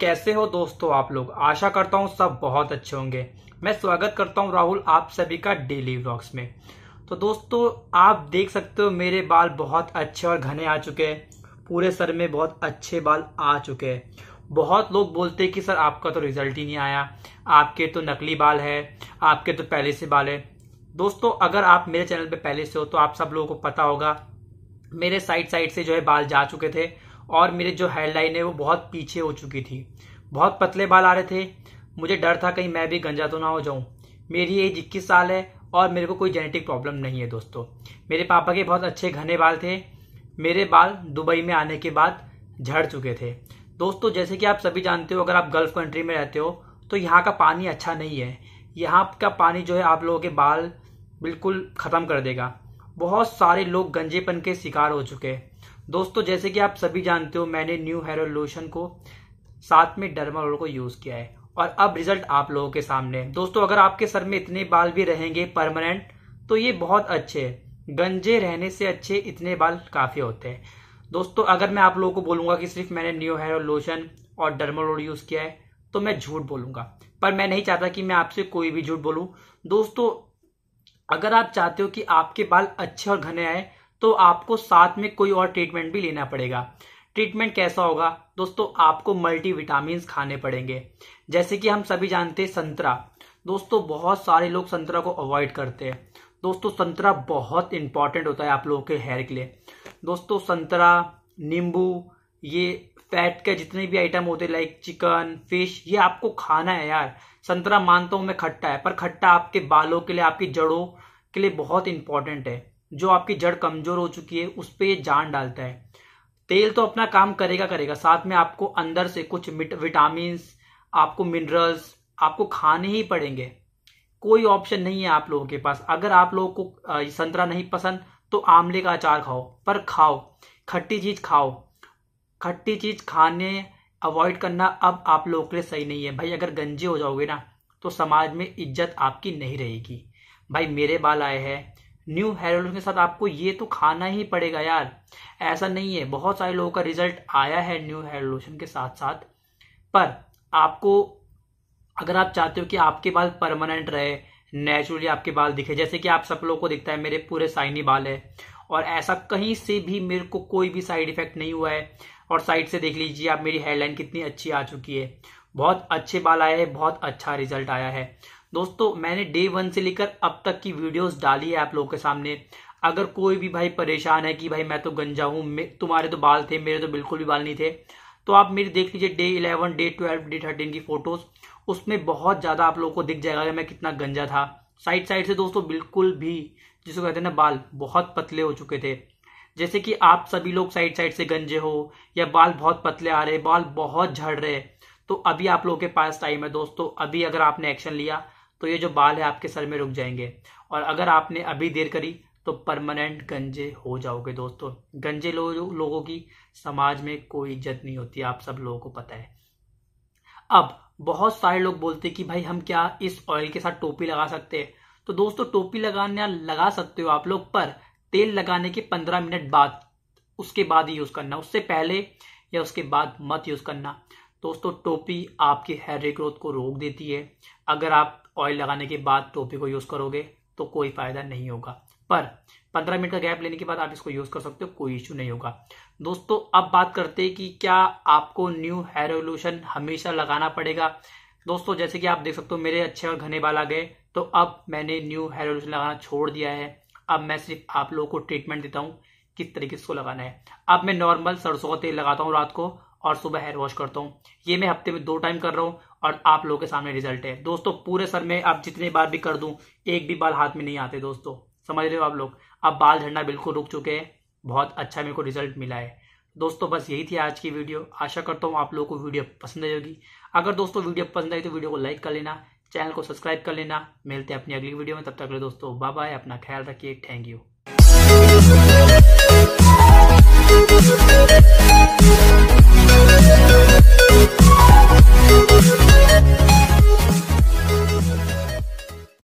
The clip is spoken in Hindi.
कैसे हो दोस्तों आप लोग आशा करता हूँ सब बहुत अच्छे होंगे मैं स्वागत करता हूँ राहुल आप सभी का डेली व्लॉग्स में तो दोस्तों आप देख सकते हो मेरे बाल बहुत अच्छे और घने आ चुके हैं पूरे सर में बहुत अच्छे बाल आ चुके हैं बहुत लोग बोलते हैं कि सर आपका तो रिजल्ट ही नहीं आया आपके तो नकली बाल है आपके तो पहले से बाल है दोस्तों अगर आप मेरे चैनल पर पहले से हो तो आप सब लोगों को पता होगा मेरे साइड साइड से जो है बाल जा चुके थे और मेरे जो हेडलाइन है वो बहुत पीछे हो चुकी थी बहुत पतले बाल आ रहे थे मुझे डर था कहीं मैं भी गंजा तो ना हो जाऊं मेरी एज इक्कीस साल है और मेरे को कोई जेनेटिक प्रॉब्लम नहीं है दोस्तों मेरे पापा के बहुत अच्छे घने बाल थे मेरे बाल दुबई में आने के बाद झड़ चुके थे दोस्तों जैसे कि आप सभी जानते हो अगर आप गल्फ कंट्री में रहते हो तो यहाँ का पानी अच्छा नहीं है यहाँ का पानी जो है आप लोगों के बाल बिल्कुल ख़त्म कर देगा बहुत सारे लोग गंजेपन के शिकार हो चुके हैं दोस्तों जैसे कि आप सभी जानते हो मैंने न्यू हेयर ऑयल लोशन को साथ में डर्मा रोल को यूज किया है और अब रिजल्ट आप लोगों के सामने दोस्तों अगर आपके सर में इतने बाल भी रहेंगे परमानेंट तो ये बहुत अच्छे है गंजे रहने से अच्छे इतने बाल काफी होते हैं दोस्तों अगर मैं आप लोगों को बोलूंगा कि सिर्फ मैंने न्यू हेयर ऑयल लोशन और डर्मा रोल यूज किया है तो मैं झूठ बोलूंगा पर मैं नहीं चाहता कि मैं आपसे कोई भी झूठ बोलूं दोस्तों अगर आप चाहते हो कि आपके बाल अच्छे और घने आए तो आपको साथ में कोई और ट्रीटमेंट भी लेना पड़ेगा ट्रीटमेंट कैसा होगा दोस्तों आपको विटामिन खाने पड़ेंगे जैसे कि हम सभी जानते हैं संतरा दोस्तों बहुत सारे लोग संतरा को अवॉइड करते हैं दोस्तों संतरा बहुत इंपॉर्टेंट होता है आप लोगों के हेयर के लिए दोस्तों संतरा नींबू ये फैट के जितने भी आइटम होते लाइक चिकन फिश ये आपको खाना है यार संतरा मानता हूँ मैं खट्टा है पर खट्टा आपके बालों के लिए आपकी जड़ों के लिए बहुत इंपॉर्टेंट है जो आपकी जड़ कमजोर हो चुकी है उस पर ये जान डालता है तेल तो अपना काम करेगा करेगा साथ में आपको अंदर से कुछ विटामिन आपको मिनरल्स आपको खाने ही पड़ेंगे कोई ऑप्शन नहीं है आप लोगों के पास अगर आप लोगों को संतरा नहीं पसंद तो आमले का अचार खाओ पर खाओ खट्टी चीज खाओ खट्टी चीज खाने अवॉइड करना अब आप लोगों के लिए सही नहीं है भाई अगर गंजे हो जाओगे ना तो समाज में इज्जत आपकी नहीं रहेगी भाई मेरे बाल आए हैं न्यू हेरोल्ड के साथ आपको ये तो खाना ही पड़ेगा यार ऐसा नहीं है बहुत सारे लोगों का रिजल्ट आया है न्यू हेरोल्यूशन के साथ साथ पर आपको अगर आप चाहते हो कि आपके बाल परमानेंट रहे नेचुरली आपके बाल दिखे जैसे कि आप सब लोगों को दिखता है मेरे पूरे साइनी बाल है और ऐसा कहीं से भी मेरे को कोई भी साइड इफेक्ट नहीं हुआ है और साइड से देख लीजिए आप मेरी हेयरलाइन कितनी अच्छी आ चुकी है बहुत अच्छे बाल आए हैं बहुत अच्छा रिजल्ट आया है दोस्तों मैंने डे वन से लेकर अब तक की वीडियोस डाली है आप लोगों के सामने अगर कोई भी भाई परेशान है कि भाई मैं तो गंजा हूँ तुम्हारे तो बाल थे मेरे तो बिल्कुल भी बाल नहीं थे तो आप मेरी देख लीजिए day eleven day twelve day thirteen की फोटोज उसमें बहुत ज़्यादा आप लोगों को दिख जाएगा कि मैं कितना गंजा था साइड साइड से दोस्तों बिल्कुल भी जिसको कहते हैं ना बाल बहुत पतले हो चुके थे जैसे कि आप सभी लोग साइड साइड से गंजे हो या बाल बहुत पतले आ रहे बाल बहुत झड़ रहे तो अभी आप लोगों के पास टाइम है दोस्तों अभी अगर आपने एक्शन लिया तो ये जो बाल है आपके सर में रुक जाएंगे और अगर आपने अभी देर करी तो परमानेंट गंजे हो जाओगे दोस्तों गंजे लो, लोगों की समाज में कोई इज्जत नहीं होती आप सब लोगों को पता है अब बहुत सारे लोग बोलते कि भाई हम क्या इस ऑयल के साथ टोपी लगा सकते हैं तो दोस्तों टोपी लगाने लगा सकते हो आप लोग पर तेल लगाने के पंद्रह मिनट बाद उसके बाद ही यूज करना उससे पहले या उसके बाद मत यूज करना दोस्तों टोपी आपके हेयर ग्रोथ को रोक देती है अगर आप ऑयल लगाने के बाद टोपी को यूज़ करोगे तो कोई फ़ायदा नहीं होगा पर पंद्रह मिनट का गैप लेने के बाद आप इसको यूज़ कर सकते हो कोई इशू नहीं होगा दोस्तों अब बात करते हैं कि क्या आपको न्यू हेयर रेवोल्यूशन हमेशा लगाना पड़ेगा दोस्तों जैसे कि आप देख सकते हो मेरे अच्छे और घने बाल आ गए तो अब मैंने न्यू हेयर रेवोल्यूशन लगाना छोड़ दिया है अब मैं सिर्फ आप लोगों को ट्रीटमेंट देता हूँ किस तरीके से लगाना है अब मैं नॉर्मल सरसों का तेल लगाता हूँ रात को और सुबह हेयर वॉश करता हूँ ये मैं हफ्ते में दो टाइम कर रहा हूँ और आप लोगों के सामने रिजल्ट है दोस्तों पूरे सर में आप जितने बार भी कर दू एक भी बाल हाथ में नहीं आते दोस्तों समझ रहे हो आप लोग अब बाल झड़ना बिल्कुल रुक चुके हैं बहुत अच्छा मेरे को रिजल्ट मिला है दोस्तों बस यही थी आज की वीडियो आशा करता हूँ आप लोगों को वीडियो पसंद आई होगी अगर दोस्तों वीडियो पसंद आई तो वीडियो को लाइक कर लेना चैनल को सब्सक्राइब कर लेना मिलते हैं अपनी अगली वीडियो में तब तक ले दोस्तों बाय बाय अपना ख्याल रखिए थैंक यू